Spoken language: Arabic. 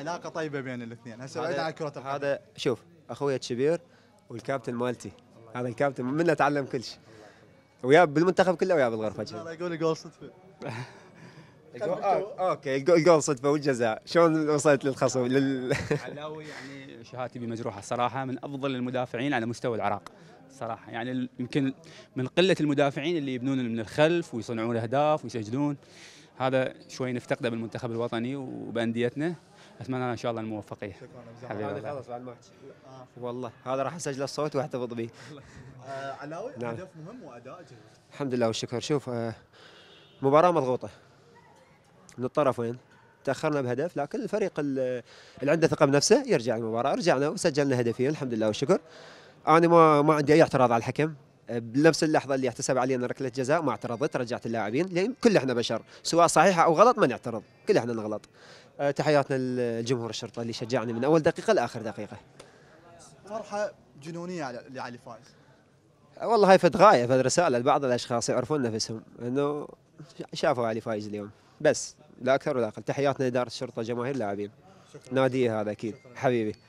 علاقه طيبه بين الاثنين هسه بعيد عن كره القدم هذا شوف اخوي الكبير والكابتن مالتي هذا الكابتن منه اتعلم كل شيء ويا بالمنتخب كله ويا بالغرفه يقول جول صدفه آه، اوكي الجول صدفه والجزاء شلون وصلت للخصم لل... علاوي يعني شهاتي مجروحه الصراحه من افضل المدافعين على مستوى العراق صراحه يعني يمكن من قله المدافعين اللي يبنون من الخلف ويصنعون اهداف ويسجلون هذا شوي نفتقده بالمنتخب الوطني وبانديتنا اتمنى ان شاء الله الموفقيه شكرا هذا خلاص بعد آه. والله هذا راح اسجل الصوت واحتفظ به آه، علاوي نعم. هدف مهم واداء جميل الحمد لله والشكر شوف آه، مباراه مضغوطه من الطرفين تاخرنا بهدف لكن الفريق اللي عنده ثقه بنفسه يرجع المباراه رجعنا وسجلنا هدفين الحمد لله والشكر انا ما ما عندي اي اعتراض على الحكم بنفس اللحظه اللي احتسب علينا ركله جزاء ما اعترضت رجعت اللاعبين لان كل احنا بشر سواء صحيحه او غلط ما نعترض كل احنا نغلط آه، تحياتنا لجمهور الشرطه اللي شجعني من اول دقيقه لاخر دقيقه فرحه جنونيه على اللي علي فايز والله هاي فد غايه فد رساله لبعض الاشخاص يعرفون نفسهم انه شافوا علي فايز اليوم بس لا اكثر ولا اقل تحياتنا لاداره الشرطه جماهير اللاعبين ناديه هذا اكيد حبيبي